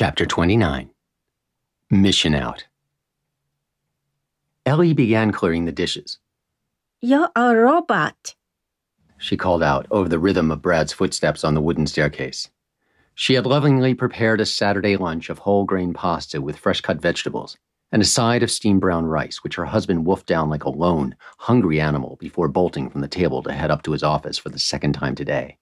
Chapter 29 Mission Out Ellie began clearing the dishes. You're a robot, she called out over the rhythm of Brad's footsteps on the wooden staircase. She had lovingly prepared a Saturday lunch of whole grain pasta with fresh cut vegetables and a side of steamed brown rice, which her husband wolfed down like a lone, hungry animal before bolting from the table to head up to his office for the second time today.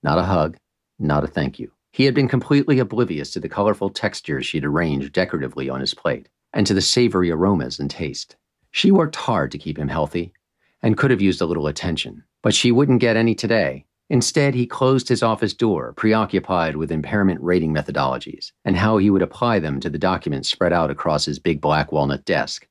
Not a hug, not a thank you. He had been completely oblivious to the colorful textures she'd arranged decoratively on his plate, and to the savory aromas and taste. She worked hard to keep him healthy, and could have used a little attention, but she wouldn't get any today. Instead, he closed his office door, preoccupied with impairment rating methodologies and how he would apply them to the documents spread out across his big black walnut desk.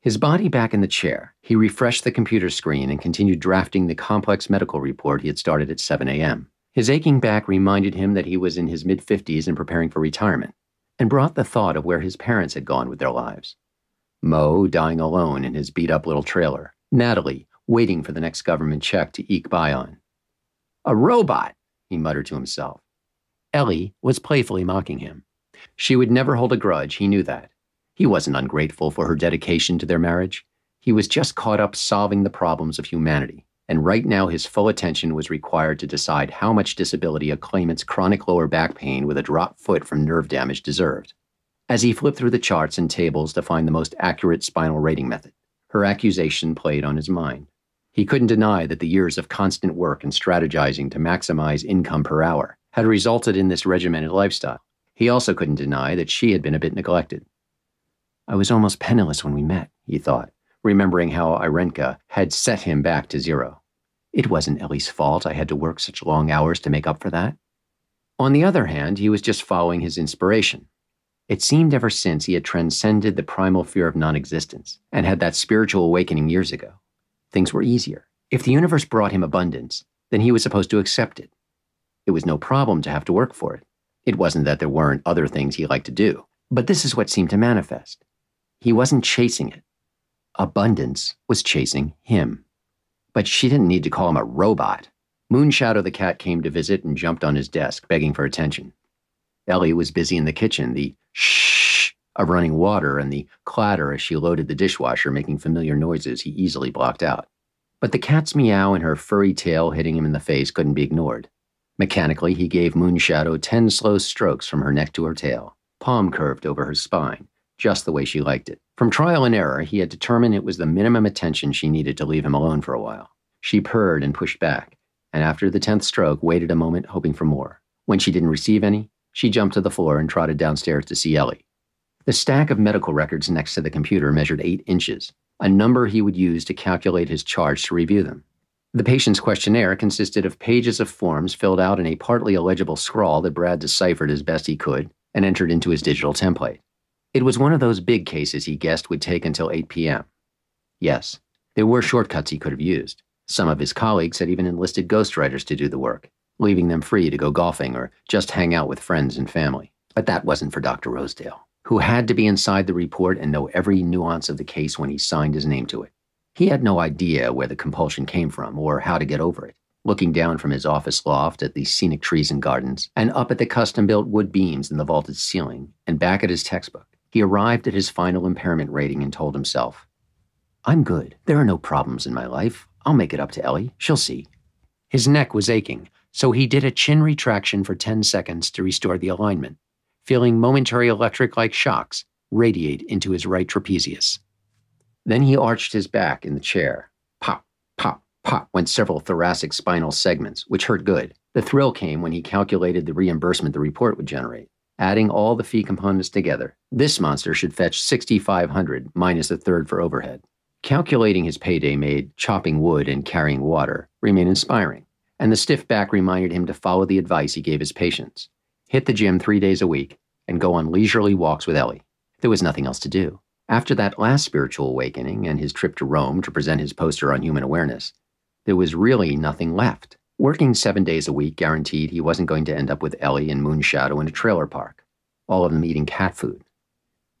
His body back in the chair, he refreshed the computer screen and continued drafting the complex medical report he had started at 7 a.m. His aching back reminded him that he was in his mid 50s and preparing for retirement, and brought the thought of where his parents had gone with their lives. Mo dying alone in his beat up little trailer, Natalie waiting for the next government check to eke by on. A robot, he muttered to himself. Ellie was playfully mocking him. She would never hold a grudge, he knew that. He wasn't ungrateful for her dedication to their marriage. He was just caught up solving the problems of humanity and right now his full attention was required to decide how much disability a claimant's chronic lower back pain with a dropped foot from nerve damage deserved. As he flipped through the charts and tables to find the most accurate spinal rating method, her accusation played on his mind. He couldn't deny that the years of constant work and strategizing to maximize income per hour had resulted in this regimented lifestyle. He also couldn't deny that she had been a bit neglected. I was almost penniless when we met, he thought, remembering how Irenka had set him back to zero. It wasn't Ellie's fault I had to work such long hours to make up for that. On the other hand, he was just following his inspiration. It seemed ever since he had transcended the primal fear of non existence and had that spiritual awakening years ago. Things were easier. If the universe brought him abundance, then he was supposed to accept it. It was no problem to have to work for it. It wasn't that there weren't other things he liked to do, but this is what seemed to manifest. He wasn't chasing it, abundance was chasing him. But she didn't need to call him a robot. Moonshadow the cat came to visit and jumped on his desk, begging for attention. Ellie was busy in the kitchen, the shh of running water and the clatter as she loaded the dishwasher, making familiar noises he easily blocked out. But the cat's meow and her furry tail hitting him in the face couldn't be ignored. Mechanically, he gave Moonshadow ten slow strokes from her neck to her tail, palm curved over her spine, just the way she liked it. From trial and error, he had determined it was the minimum attention she needed to leave him alone for a while. She purred and pushed back, and after the tenth stroke, waited a moment, hoping for more. When she didn't receive any, she jumped to the floor and trotted downstairs to see Ellie. The stack of medical records next to the computer measured eight inches, a number he would use to calculate his charge to review them. The patient's questionnaire consisted of pages of forms filled out in a partly illegible scrawl that Brad deciphered as best he could and entered into his digital template. It was one of those big cases he guessed would take until 8 p.m. Yes, there were shortcuts he could have used. Some of his colleagues had even enlisted ghostwriters to do the work, leaving them free to go golfing or just hang out with friends and family. But that wasn't for Dr. Rosedale, who had to be inside the report and know every nuance of the case when he signed his name to it. He had no idea where the compulsion came from or how to get over it. Looking down from his office loft at the scenic trees and gardens, and up at the custom built wood beams in the vaulted ceiling, and back at his textbook, he arrived at his final impairment rating and told himself, I'm good. There are no problems in my life. I'll make it up to Ellie. She'll see. His neck was aching, so he did a chin retraction for 10 seconds to restore the alignment, feeling momentary electric like shocks radiate into his right trapezius. Then he arched his back in the chair. Pop, pop, pop went several thoracic spinal segments, which hurt good. The thrill came when he calculated the reimbursement the report would generate adding all the fee components together, this monster should fetch 6500 minus a third for overhead. Calculating his payday made chopping wood and carrying water remain inspiring, and the stiff back reminded him to follow the advice he gave his patients hit the gym three days a week and go on leisurely walks with Ellie. There was nothing else to do. After that last spiritual awakening and his trip to Rome to present his poster on human awareness, there was really nothing left. Working seven days a week guaranteed he wasn't going to end up with Ellie and Moonshadow in a trailer park, all of them eating cat food.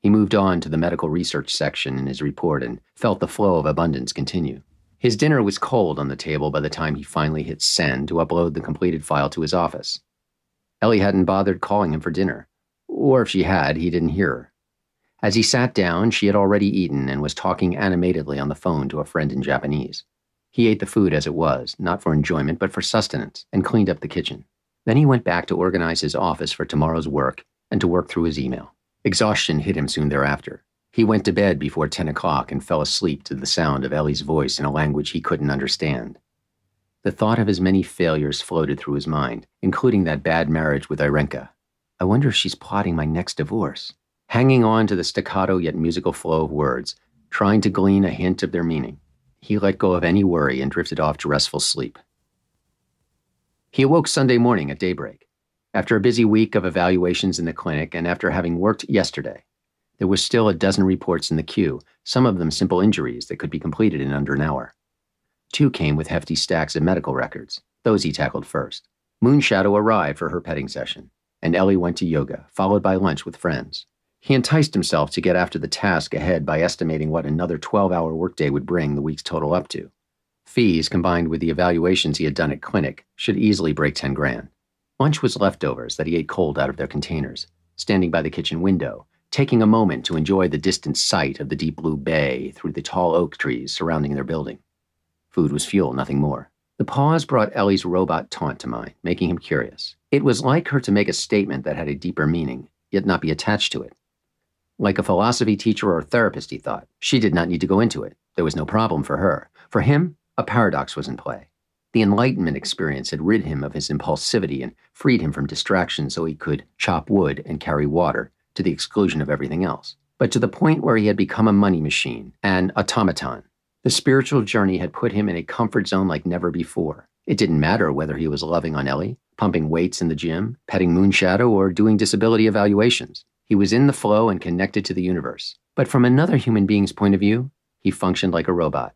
He moved on to the medical research section in his report and felt the flow of abundance continue. His dinner was cold on the table by the time he finally hit send to upload the completed file to his office. Ellie hadn't bothered calling him for dinner, or if she had, he didn't hear her. As he sat down, she had already eaten and was talking animatedly on the phone to a friend in Japanese. He ate the food as it was, not for enjoyment, but for sustenance, and cleaned up the kitchen. Then he went back to organize his office for tomorrow's work and to work through his email. Exhaustion hit him soon thereafter. He went to bed before 10 o'clock and fell asleep to the sound of Ellie's voice in a language he couldn't understand. The thought of his many failures floated through his mind, including that bad marriage with Irenka. I wonder if she's plotting my next divorce. Hanging on to the staccato yet musical flow of words, trying to glean a hint of their meaning he let go of any worry and drifted off to restful sleep. He awoke Sunday morning at daybreak. After a busy week of evaluations in the clinic and after having worked yesterday, there was still a dozen reports in the queue, some of them simple injuries that could be completed in under an hour. Two came with hefty stacks of medical records. Those he tackled first. Moonshadow arrived for her petting session, and Ellie went to yoga, followed by lunch with friends. He enticed himself to get after the task ahead by estimating what another 12 hour workday would bring the week's total up to. Fees combined with the evaluations he had done at clinic should easily break 10 grand. Lunch was leftovers that he ate cold out of their containers, standing by the kitchen window, taking a moment to enjoy the distant sight of the deep blue bay through the tall oak trees surrounding their building. Food was fuel, nothing more. The pause brought Ellie's robot taunt to mind, making him curious. It was like her to make a statement that had a deeper meaning, yet not be attached to it. Like a philosophy teacher or therapist, he thought. She did not need to go into it. There was no problem for her. For him, a paradox was in play. The Enlightenment experience had rid him of his impulsivity and freed him from distraction so he could chop wood and carry water to the exclusion of everything else. But to the point where he had become a money machine, an automaton. The spiritual journey had put him in a comfort zone like never before. It didn't matter whether he was loving on Ellie, pumping weights in the gym, petting Moonshadow, or doing disability evaluations. He was in the flow and connected to the universe. But from another human being's point of view, he functioned like a robot.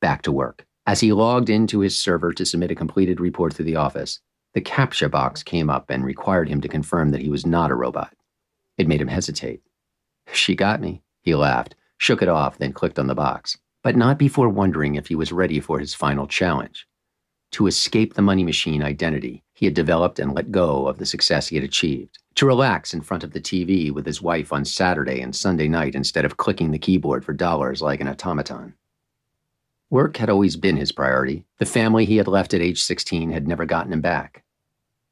Back to work. As he logged into his server to submit a completed report to the office, the CAPTCHA box came up and required him to confirm that he was not a robot. It made him hesitate. She got me, he laughed, shook it off, then clicked on the box, but not before wondering if he was ready for his final challenge to escape the money machine identity he had developed and let go of the success he had achieved. To relax in front of the TV with his wife on Saturday and Sunday night instead of clicking the keyboard for dollars like an automaton. Work had always been his priority. The family he had left at age 16 had never gotten him back.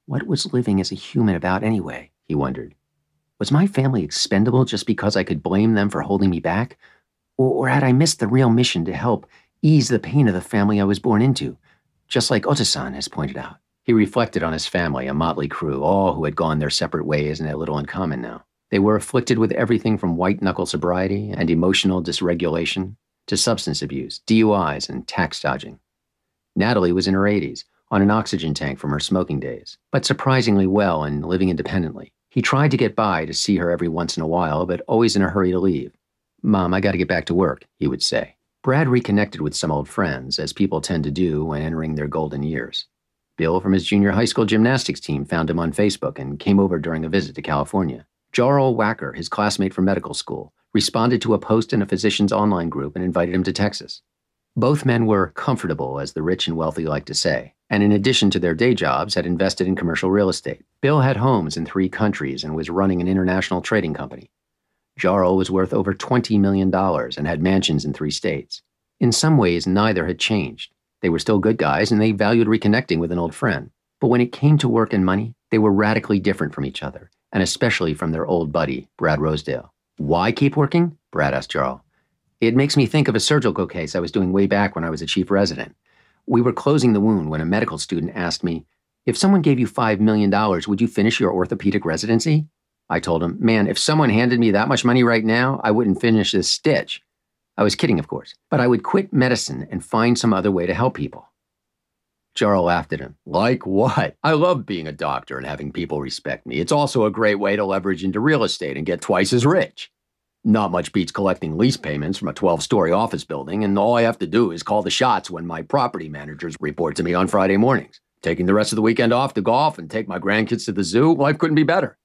What was living as a human about anyway? He wondered. Was my family expendable just because I could blame them for holding me back? Or, or had I missed the real mission to help ease the pain of the family I was born into, just like Otisan has pointed out? He reflected on his family, a motley crew, all who had gone their separate ways and had little in common now. They were afflicted with everything from white knuckle sobriety and emotional dysregulation to substance abuse, DUIs, and tax dodging. Natalie was in her 80s, on an oxygen tank from her smoking days, but surprisingly well and living independently. He tried to get by to see her every once in a while, but always in a hurry to leave. Mom, I gotta get back to work, he would say. Brad reconnected with some old friends, as people tend to do when entering their golden years. Bill from his junior high school gymnastics team found him on Facebook and came over during a visit to California. Jarl Wacker, his classmate from medical school, responded to a post in a physician's online group and invited him to Texas. Both men were comfortable, as the rich and wealthy like to say, and in addition to their day jobs, had invested in commercial real estate. Bill had homes in three countries and was running an international trading company. Jarl was worth over $20 million and had mansions in three states. In some ways, neither had changed. They were still good guys and they valued reconnecting with an old friend. But when it came to work and money, they were radically different from each other, and especially from their old buddy, Brad Rosedale. Why keep working? Brad asked Jarl. It makes me think of a surgical case I was doing way back when I was a chief resident. We were closing the wound when a medical student asked me, If someone gave you $5 million, would you finish your orthopedic residency? I told him, Man, if someone handed me that much money right now, I wouldn't finish this stitch. I was kidding, of course, but I would quit medicine and find some other way to help people. Jarl laughed at him. Like what? I love being a doctor and having people respect me. It's also a great way to leverage into real estate and get twice as rich. Not much beats collecting lease payments from a 12 story office building, and all I have to do is call the shots when my property managers report to me on Friday mornings. Taking the rest of the weekend off to golf and take my grandkids to the zoo, life couldn't be better.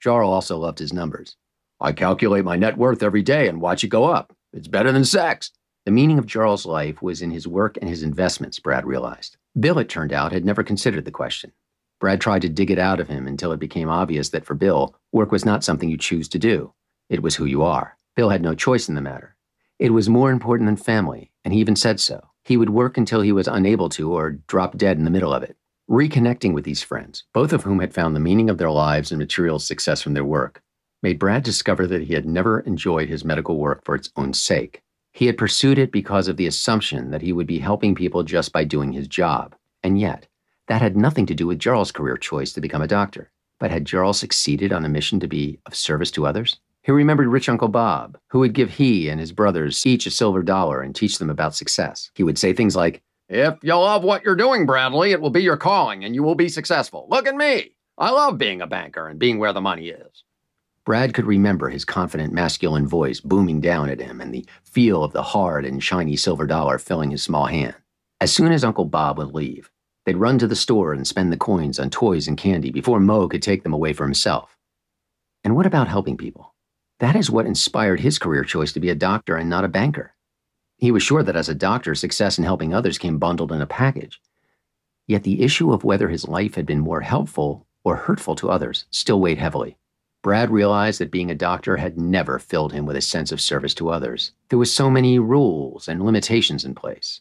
Jarl also loved his numbers. I calculate my net worth every day and watch it go up. It's better than sex. The meaning of Jarl's life was in his work and his investments, Brad realized. Bill, it turned out, had never considered the question. Brad tried to dig it out of him until it became obvious that for Bill, work was not something you choose to do. It was who you are. Bill had no choice in the matter. It was more important than family, and he even said so. He would work until he was unable to or drop dead in the middle of it. Reconnecting with these friends, both of whom had found the meaning of their lives and material success from their work, made Brad discover that he had never enjoyed his medical work for its own sake. He had pursued it because of the assumption that he would be helping people just by doing his job. And yet, that had nothing to do with Jarl's career choice to become a doctor. But had Jarl succeeded on a mission to be of service to others? He remembered rich Uncle Bob, who would give he and his brothers each a silver dollar and teach them about success. He would say things like, If you love what you're doing, Bradley, it will be your calling and you will be successful. Look at me. I love being a banker and being where the money is. Brad could remember his confident masculine voice booming down at him and the feel of the hard and shiny silver dollar filling his small hand. As soon as Uncle Bob would leave, they'd run to the store and spend the coins on toys and candy before Mo could take them away for himself. And what about helping people? That is what inspired his career choice to be a doctor and not a banker. He was sure that as a doctor, success in helping others came bundled in a package. Yet the issue of whether his life had been more helpful or hurtful to others still weighed heavily. Brad realized that being a doctor had never filled him with a sense of service to others. There were so many rules and limitations in place.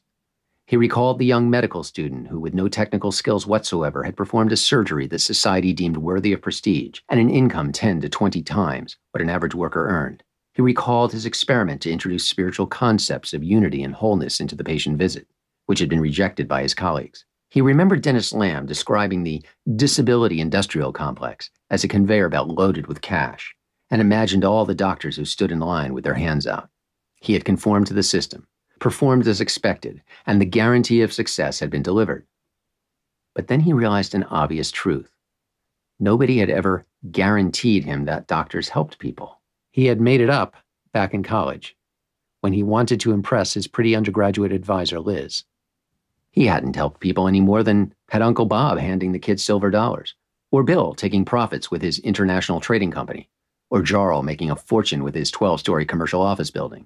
He recalled the young medical student who, with no technical skills whatsoever, had performed a surgery that society deemed worthy of prestige and an income 10 to 20 times what an average worker earned. He recalled his experiment to introduce spiritual concepts of unity and wholeness into the patient visit, which had been rejected by his colleagues. He remembered Dennis Lamb describing the disability industrial complex as a conveyor belt loaded with cash and imagined all the doctors who stood in line with their hands out. He had conformed to the system, performed as expected, and the guarantee of success had been delivered. But then he realized an obvious truth. Nobody had ever guaranteed him that doctors helped people. He had made it up back in college when he wanted to impress his pretty undergraduate advisor, Liz. He hadn't helped people any more than had Uncle Bob handing the kids silver dollars, or Bill taking profits with his international trading company, or Jarl making a fortune with his 12 story commercial office building.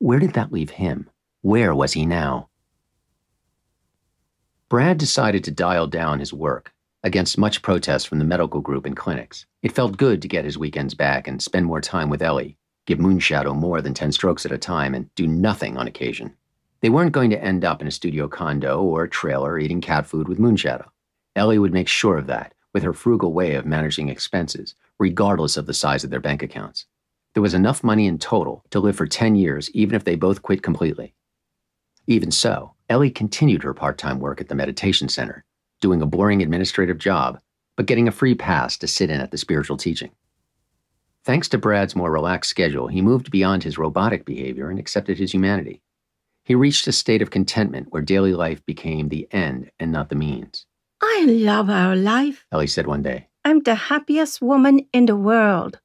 Where did that leave him? Where was he now? Brad decided to dial down his work against much protest from the medical group and clinics. It felt good to get his weekends back and spend more time with Ellie, give Moonshadow more than 10 strokes at a time, and do nothing on occasion. They weren't going to end up in a studio condo or a trailer eating cat food with Moonshadow. Ellie would make sure of that with her frugal way of managing expenses, regardless of the size of their bank accounts. There was enough money in total to live for 10 years, even if they both quit completely. Even so, Ellie continued her part time work at the meditation center, doing a boring administrative job, but getting a free pass to sit in at the spiritual teaching. Thanks to Brad's more relaxed schedule, he moved beyond his robotic behavior and accepted his humanity. He reached a state of contentment where daily life became the end and not the means. I love our life, Ellie said one day. I'm the happiest woman in the world.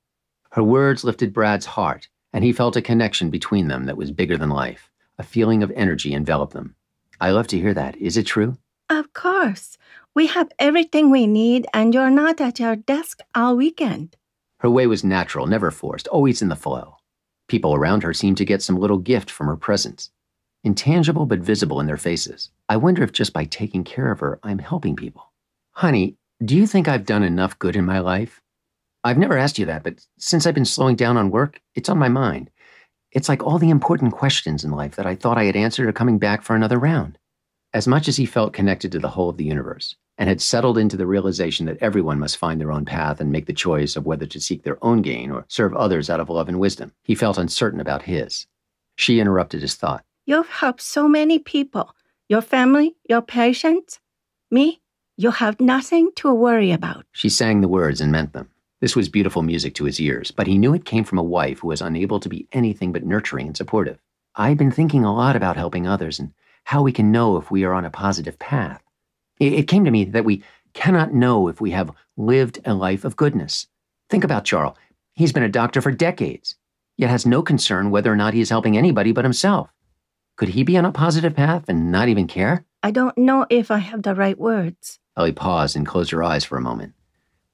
Her words lifted Brad's heart, and he felt a connection between them that was bigger than life. A feeling of energy enveloped them. I love to hear that. Is it true? Of course. We have everything we need, and you're not at your desk all weekend. Her way was natural, never forced, always in the flow. People around her seemed to get some little gift from her presence intangible but visible in their faces. I wonder if just by taking care of her, I'm helping people. Honey, do you think I've done enough good in my life? I've never asked you that, but since I've been slowing down on work, it's on my mind. It's like all the important questions in life that I thought I had answered are coming back for another round. As much as he felt connected to the whole of the universe and had settled into the realization that everyone must find their own path and make the choice of whether to seek their own gain or serve others out of love and wisdom, he felt uncertain about his. She interrupted his thought. You've helped so many people your family, your patients. Me, you'll have nothing to worry about. She sang the words and meant them. This was beautiful music to his ears, but he knew it came from a wife who was unable to be anything but nurturing and supportive. I've been thinking a lot about helping others and how we can know if we are on a positive path. It came to me that we cannot know if we have lived a life of goodness. Think about Charles. He's been a doctor for decades, yet has no concern whether or not he is helping anybody but himself. Could he be on a positive path and not even care? I don't know if I have the right words. Ellie paused and closed her eyes for a moment.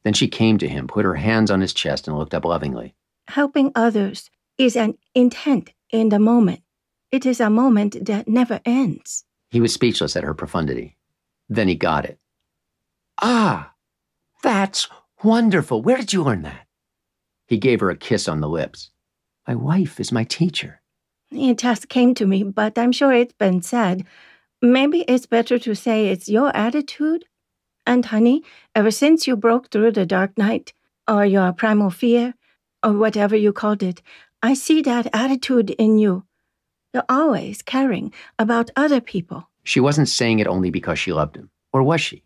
Then she came to him, put her hands on his chest, and looked up lovingly. Helping others is an intent in the moment. It is a moment that never ends. He was speechless at her profundity. Then he got it. Ah, that's wonderful. Where did you learn that? He gave her a kiss on the lips. My wife is my teacher. It just came to me, but I'm sure it's been said. Maybe it's better to say it's your attitude. And honey, ever since you broke through the dark night, or your primal fear, or whatever you called it, I see that attitude in you. You're always caring about other people. She wasn't saying it only because she loved him, or was she?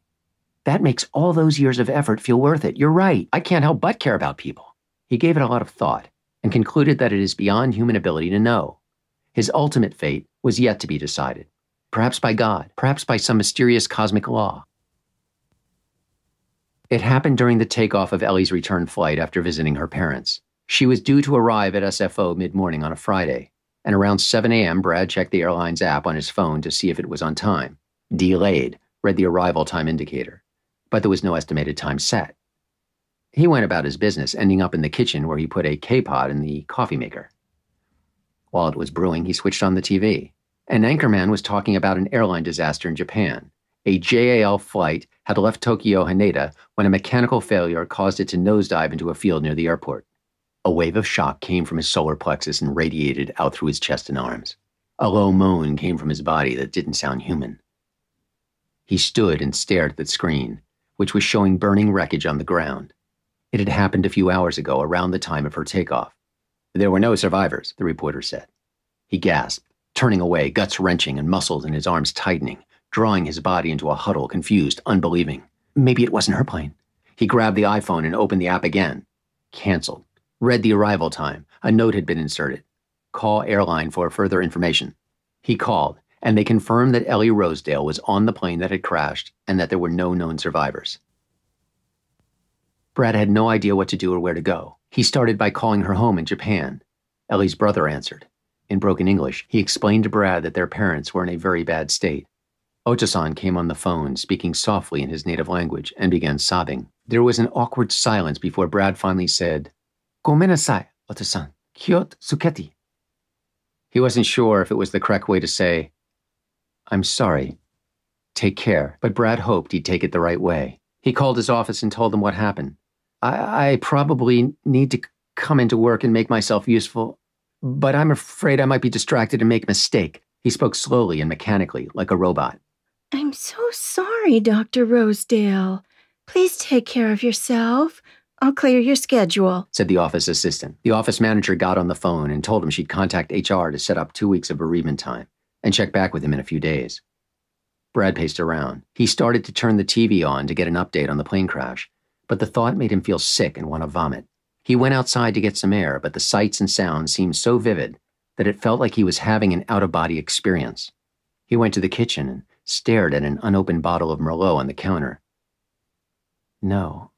That makes all those years of effort feel worth it. You're right. I can't help but care about people. He gave it a lot of thought and concluded that it is beyond human ability to know. His ultimate fate was yet to be decided, perhaps by God, perhaps by some mysterious cosmic law. It happened during the takeoff of Ellie's return flight after visiting her parents. She was due to arrive at SFO mid morning on a Friday, and around 7 a.m., Brad checked the airline's app on his phone to see if it was on time. Delayed read the arrival time indicator, but there was no estimated time set. He went about his business, ending up in the kitchen where he put a K pod in the coffee maker. While it was brewing, he switched on the TV. An anchorman was talking about an airline disaster in Japan. A JAL flight had left Tokyo Haneda when a mechanical failure caused it to nosedive into a field near the airport. A wave of shock came from his solar plexus and radiated out through his chest and arms. A low moan came from his body that didn't sound human. He stood and stared at the screen, which was showing burning wreckage on the ground. It had happened a few hours ago, around the time of her takeoff. There were no survivors, the reporter said. He gasped, turning away, guts wrenching and muscles in his arms tightening, drawing his body into a huddle, confused, unbelieving. Maybe it wasn't her plane. He grabbed the iPhone and opened the app again. Canceled. Read the arrival time. A note had been inserted. Call airline for further information. He called, and they confirmed that Ellie Rosedale was on the plane that had crashed and that there were no known survivors. Brad had no idea what to do or where to go. He started by calling her home in Japan. Ellie's brother answered. In broken English, he explained to Brad that their parents were in a very bad state. Otasan came on the phone, speaking softly in his native language, and began sobbing. There was an awkward silence before Brad finally said, Gomenasai, Otasan, kyot suketi. He wasn't sure if it was the correct way to say, I'm sorry, take care, but Brad hoped he'd take it the right way. He called his office and told them what happened. I, I probably need to come into work and make myself useful, but I'm afraid I might be distracted and make a mistake. He spoke slowly and mechanically, like a robot. I'm so sorry, Dr. Rosedale. Please take care of yourself. I'll clear your schedule, said the office assistant. The office manager got on the phone and told him she'd contact HR to set up two weeks of bereavement time and check back with him in a few days. Brad paced around. He started to turn the TV on to get an update on the plane crash but the thought made him feel sick and want to vomit. He went outside to get some air, but the sights and sounds seemed so vivid that it felt like he was having an out of body experience. He went to the kitchen and stared at an unopened bottle of Merlot on the counter. No,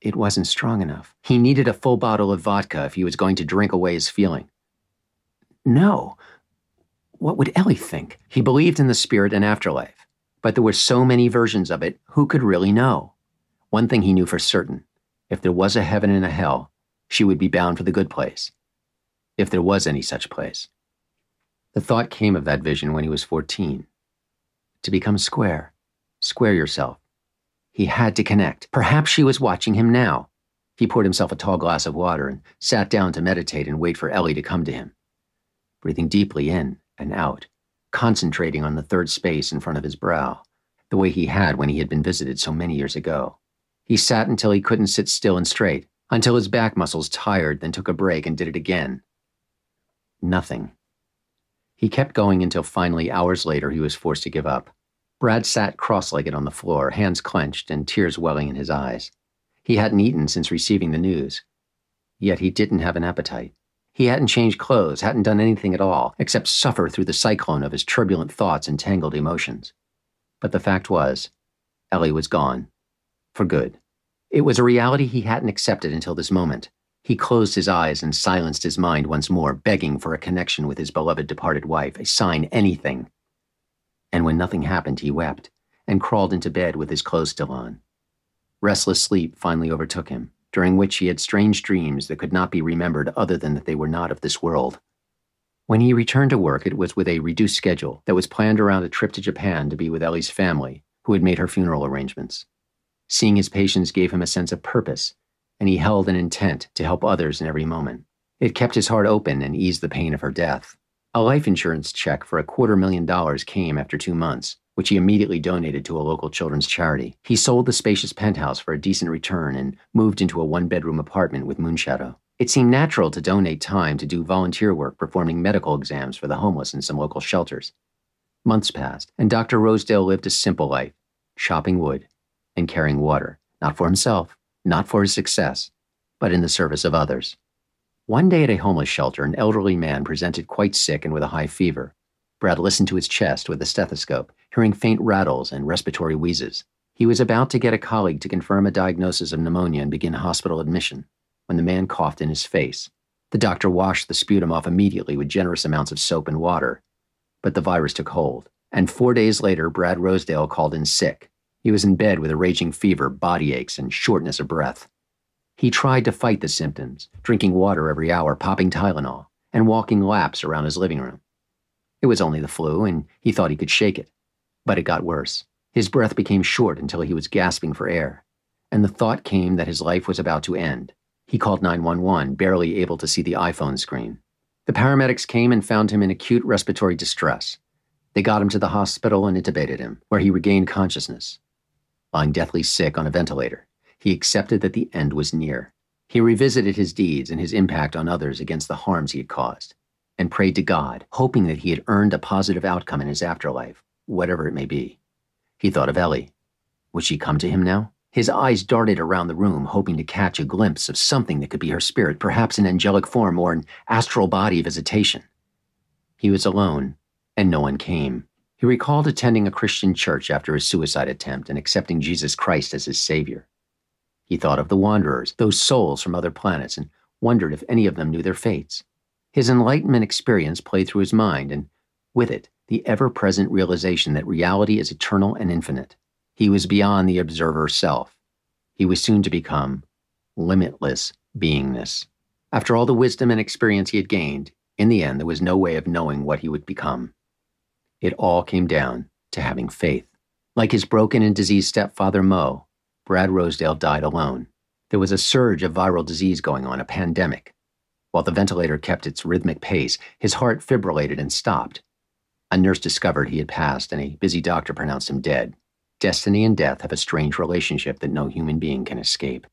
it wasn't strong enough. He needed a full bottle of vodka if he was going to drink away his feeling. No, what would Ellie think? He believed in the spirit and afterlife, but there were so many versions of it, who could really know? One thing he knew for certain if there was a heaven and a hell, she would be bound for the good place, if there was any such place. The thought came of that vision when he was 14. To become square, square yourself. He had to connect. Perhaps she was watching him now. He poured himself a tall glass of water and sat down to meditate and wait for Ellie to come to him. Breathing deeply in and out, concentrating on the third space in front of his brow, the way he had when he had been visited so many years ago. He sat until he couldn't sit still and straight, until his back muscles tired, then took a break and did it again. Nothing. He kept going until finally, hours later, he was forced to give up. Brad sat cross legged on the floor, hands clenched and tears welling in his eyes. He hadn't eaten since receiving the news. Yet he didn't have an appetite. He hadn't changed clothes, hadn't done anything at all, except suffer through the cyclone of his turbulent thoughts and tangled emotions. But the fact was, Ellie was gone for good. It was a reality he hadn't accepted until this moment. He closed his eyes and silenced his mind once more, begging for a connection with his beloved departed wife, a sign, anything. And when nothing happened, he wept and crawled into bed with his clothes still on. Restless sleep finally overtook him, during which he had strange dreams that could not be remembered other than that they were not of this world. When he returned to work, it was with a reduced schedule that was planned around a trip to Japan to be with Ellie's family, who had made her funeral arrangements. Seeing his patients gave him a sense of purpose, and he held an intent to help others in every moment. It kept his heart open and eased the pain of her death. A life insurance check for a quarter million dollars came after two months, which he immediately donated to a local children's charity. He sold the spacious penthouse for a decent return and moved into a one bedroom apartment with Moonshadow. It seemed natural to donate time to do volunteer work performing medical exams for the homeless in some local shelters. Months passed, and Dr. Rosedale lived a simple life, chopping wood and carrying water, not for himself, not for his success, but in the service of others. One day at a homeless shelter, an elderly man presented quite sick and with a high fever. Brad listened to his chest with a stethoscope, hearing faint rattles and respiratory wheezes. He was about to get a colleague to confirm a diagnosis of pneumonia and begin hospital admission when the man coughed in his face. The doctor washed the sputum off immediately with generous amounts of soap and water, but the virus took hold. And four days later, Brad Rosedale called in sick he was in bed with a raging fever, body aches, and shortness of breath. He tried to fight the symptoms, drinking water every hour, popping Tylenol, and walking laps around his living room. It was only the flu, and he thought he could shake it. But it got worse. His breath became short until he was gasping for air, and the thought came that his life was about to end. He called 911, barely able to see the iPhone screen. The paramedics came and found him in acute respiratory distress. They got him to the hospital and intubated him, where he regained consciousness lying deathly sick on a ventilator. He accepted that the end was near. He revisited his deeds and his impact on others against the harms he had caused, and prayed to God, hoping that he had earned a positive outcome in his afterlife, whatever it may be. He thought of Ellie. Would she come to him now? His eyes darted around the room, hoping to catch a glimpse of something that could be her spirit, perhaps an angelic form or an astral body visitation. He was alone, and no one came. He recalled attending a Christian church after his suicide attempt and accepting Jesus Christ as his Savior. He thought of the wanderers, those souls from other planets, and wondered if any of them knew their fates. His Enlightenment experience played through his mind, and with it, the ever present realization that reality is eternal and infinite. He was beyond the observer self. He was soon to become limitless beingness. After all the wisdom and experience he had gained, in the end, there was no way of knowing what he would become it all came down to having faith. Like his broken and diseased stepfather Mo, Brad Rosedale died alone. There was a surge of viral disease going on, a pandemic. While the ventilator kept its rhythmic pace, his heart fibrillated and stopped. A nurse discovered he had passed, and a busy doctor pronounced him dead. Destiny and death have a strange relationship that no human being can escape.